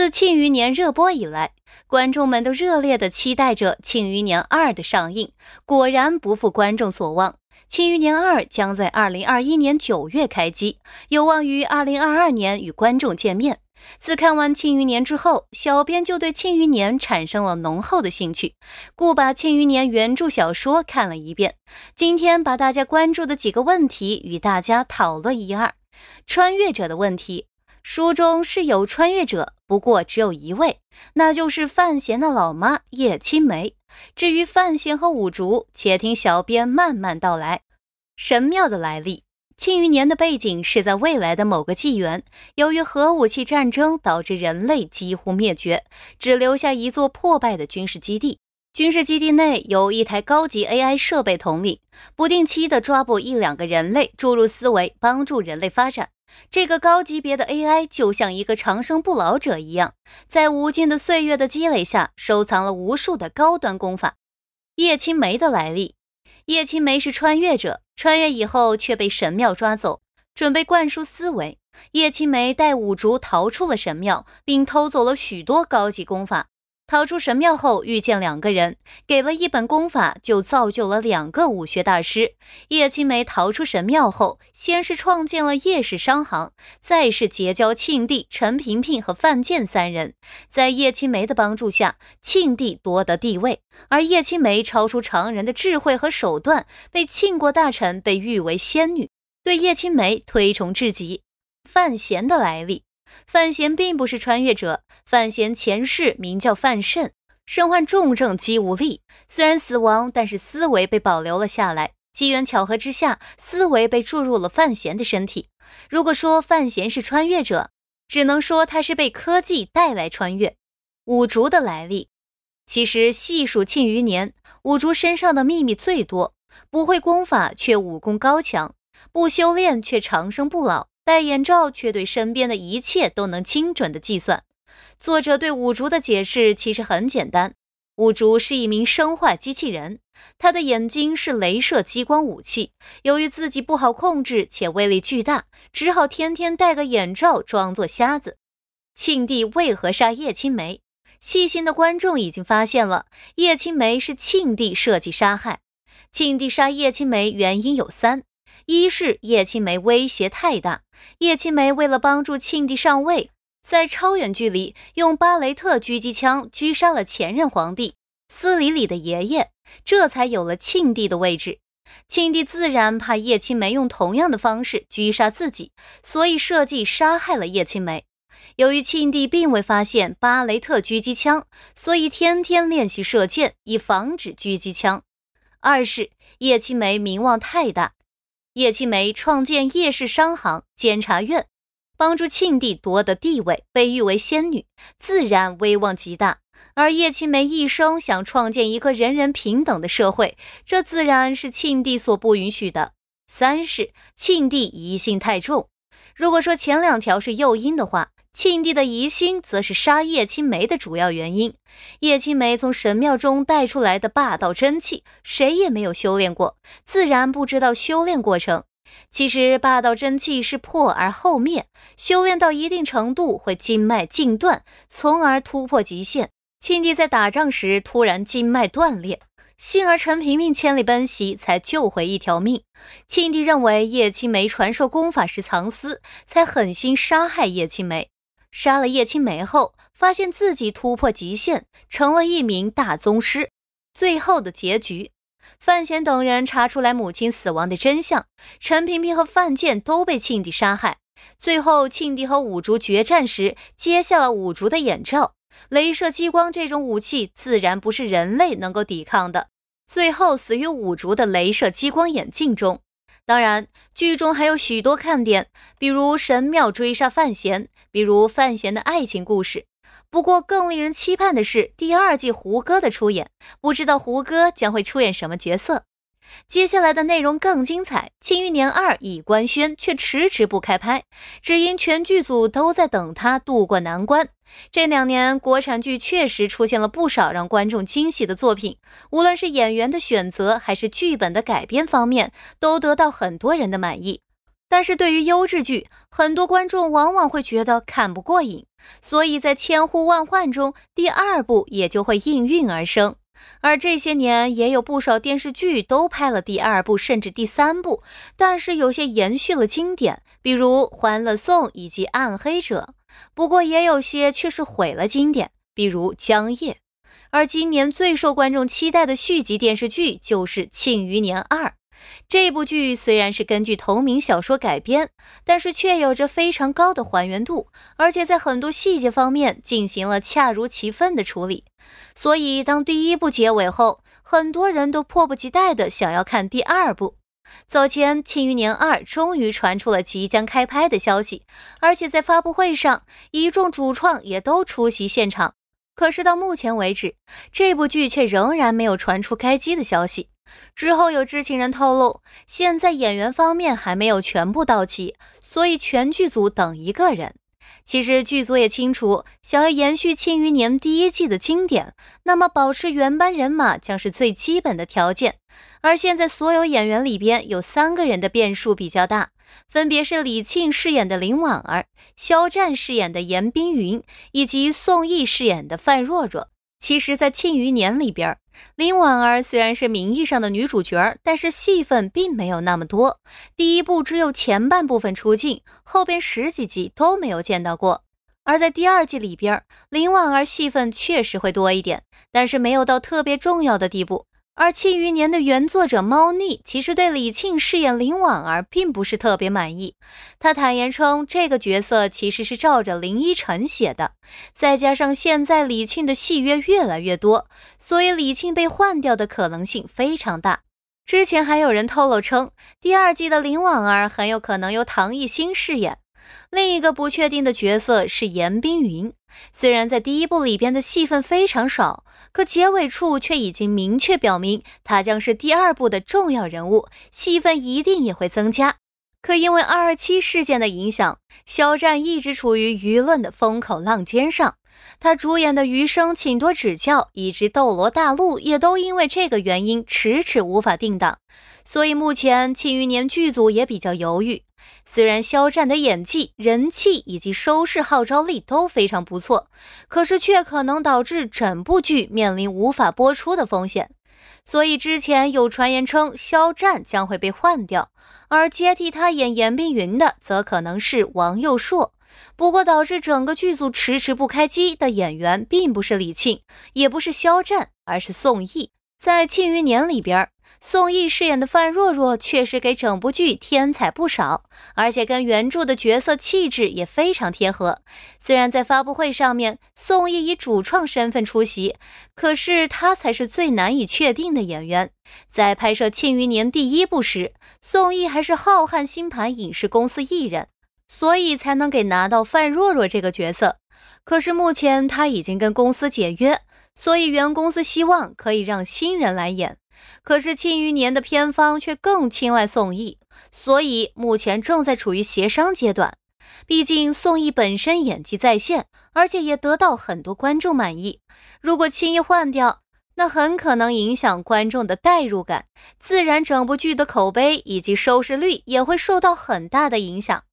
自《庆余年》热播以来，观众们都热烈地期待着《庆余年二》的上映。果然不负观众所望，《庆余年二》将在2021年9月开机，有望于2022年与观众见面。自看完《庆余年》之后，小编就对《庆余年》产生了浓厚的兴趣，故把《庆余年》原著小说看了一遍。今天把大家关注的几个问题与大家讨论一二：穿越者的问题，书中是有穿越者。不过只有一位，那就是范闲的老妈叶青梅。至于范闲和五竹，且听小编慢慢道来。神庙的来历，庆余年的背景是在未来的某个纪元，由于核武器战争导致人类几乎灭绝，只留下一座破败的军事基地。军事基地内有一台高级 AI 设备统领，不定期的抓捕一两个人类，注入思维，帮助人类发展。这个高级别的 AI 就像一个长生不老者一样，在无尽的岁月的积累下，收藏了无数的高端功法。叶青梅的来历：叶青梅是穿越者，穿越以后却被神庙抓走，准备灌输思维。叶青梅带五竹逃出了神庙，并偷走了许多高级功法。逃出神庙后，遇见两个人，给了一本功法，就造就了两个武学大师。叶青梅逃出神庙后，先是创建了叶氏商行，再是结交庆帝、陈萍萍和范建三人。在叶青梅的帮助下，庆帝夺得帝位，而叶青梅超出常人的智慧和手段，被庆国大臣被誉为仙女，对叶青梅推崇至极。范闲的来历。范闲并不是穿越者，范闲前世名叫范慎，身患重症肌无力，虽然死亡，但是思维被保留了下来。机缘巧合之下，思维被注入了范闲的身体。如果说范闲是穿越者，只能说他是被科技带来穿越。五竹的来历，其实细数庆余年，五竹身上的秘密最多，不会功法却武功高强，不修炼却长生不老。戴眼罩却对身边的一切都能精准的计算。作者对五竹的解释其实很简单，五竹是一名生化机器人，他的眼睛是镭射激光武器，由于自己不好控制且威力巨大，只好天天戴个眼罩装作瞎子。庆帝为何杀叶青梅？细心的观众已经发现了，叶青梅是庆帝设计杀害。庆帝杀叶青梅原因有三。一是叶青梅威胁太大，叶青梅为了帮助庆帝上位，在超远距离用巴雷特狙击枪狙杀了前任皇帝司理里的爷爷，这才有了庆帝的位置。庆帝自然怕叶青梅用同样的方式狙杀自己，所以设计杀害了叶青梅。由于庆帝并未发现巴雷特狙击枪，所以天天练习射箭以防止狙击枪。二是叶青梅名望太大。叶青梅创建叶氏商行监察院，帮助庆帝夺得地位，被誉为仙女，自然威望极大。而叶青梅一生想创建一个人人平等的社会，这自然是庆帝所不允许的。三是庆帝疑心太重。如果说前两条是诱因的话，庆帝的疑心则是杀叶青梅的主要原因。叶青梅从神庙中带出来的霸道真气，谁也没有修炼过，自然不知道修炼过程。其实霸道真气是破而后灭，修炼到一定程度会经脉尽断，从而突破极限。庆帝在打仗时突然经脉断裂，幸而陈萍萍千里奔袭才救回一条命。庆帝认为叶青梅传授功法时藏私，才狠心杀害叶青梅。杀了叶青梅后，发现自己突破极限，成了一名大宗师。最后的结局，范闲等人查出来母亲死亡的真相，陈萍萍和范建都被庆帝杀害。最后，庆帝和五竹决战时，接下了五竹的眼罩。镭射激光这种武器，自然不是人类能够抵抗的。最后死于五竹的镭射激光眼镜中。当然，剧中还有许多看点，比如神庙追杀范闲。比如范闲的爱情故事，不过更令人期盼的是第二季胡歌的出演，不知道胡歌将会出演什么角色。接下来的内容更精彩，《庆余年二》已官宣，却迟迟不开拍，只因全剧组都在等他渡过难关。这两年国产剧确实出现了不少让观众惊喜的作品，无论是演员的选择还是剧本的改编方面，都得到很多人的满意。但是对于优质剧，很多观众往往会觉得看不过瘾，所以在千呼万唤中，第二部也就会应运而生。而这些年也有不少电视剧都拍了第二部，甚至第三部，但是有些延续了经典，比如《欢乐颂》以及《暗黑者》。不过也有些却是毁了经典，比如《江夜》。而今年最受观众期待的续集电视剧就是《庆余年二》。这部剧虽然是根据同名小说改编，但是却有着非常高的还原度，而且在很多细节方面进行了恰如其分的处理。所以，当第一部结尾后，很多人都迫不及待地想要看第二部。早前，《庆余年二》终于传出了即将开拍的消息，而且在发布会上，一众主创也都出席现场。可是到目前为止，这部剧却仍然没有传出开机的消息。之后有知情人透露，现在演员方面还没有全部到齐，所以全剧组等一个人。其实剧组也清楚，想要延续《庆余年》第一季的经典，那么保持原班人马将是最基本的条件。而现在所有演员里边，有三个人的变数比较大。分别是李沁饰演的林婉儿、肖战饰演的严冰云以及宋轶饰演的范若若。其实，在《庆余年》里边，林婉儿虽然是名义上的女主角，但是戏份并没有那么多。第一部只有前半部分出镜，后边十几集都没有见到过。而在第二季里边，林婉儿戏份确实会多一点，但是没有到特别重要的地步。而《庆余年》的原作者猫腻其实对李沁饰演林婉儿并不是特别满意，他坦言称这个角色其实是照着林依晨写的。再加上现在李沁的戏约越来越多，所以李沁被换掉的可能性非常大。之前还有人透露称，第二季的林婉儿很有可能由唐艺昕饰演。另一个不确定的角色是严冰云。虽然在第一部里边的戏份非常少，可结尾处却已经明确表明他将是第二部的重要人物，戏份一定也会增加。可因为二二七事件的影响，肖战一直处于舆论的风口浪尖上，他主演的《余生请多指教》以及《斗罗大陆》也都因为这个原因迟迟无法定档，所以目前庆余年剧组也比较犹豫。虽然肖战的演技、人气以及收视号召力都非常不错，可是却可能导致整部剧面临无法播出的风险。所以之前有传言称肖战将会被换掉，而接替他演严冰云的则可能是王佑硕。不过导致整个剧组迟迟不开机的演员并不是李沁，也不是肖战，而是宋轶。在《庆余年》里边宋轶饰演的范若若确实给整部剧添彩不少，而且跟原著的角色气质也非常贴合。虽然在发布会上面，宋轶以主创身份出席，可是他才是最难以确定的演员。在拍摄《庆余年》第一部时，宋轶还是浩瀚星盘影视公司艺人，所以才能给拿到范若若这个角色。可是目前他已经跟公司解约，所以原公司希望可以让新人来演。可是庆余年的片方却更青睐宋轶，所以目前正在处于协商阶段。毕竟宋轶本身演技在线，而且也得到很多观众满意。如果轻易换掉，那很可能影响观众的代入感，自然整部剧的口碑以及收视率也会受到很大的影响。